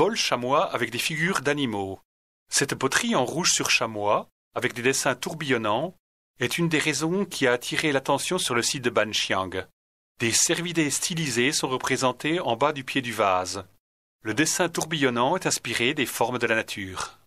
bol chamois avec des figures d'animaux. Cette poterie en rouge sur chamois, avec des dessins tourbillonnants, est une des raisons qui a attiré l'attention sur le site de Banxiang. Des cervidés stylisés sont représentés en bas du pied du vase. Le dessin tourbillonnant est inspiré des formes de la nature.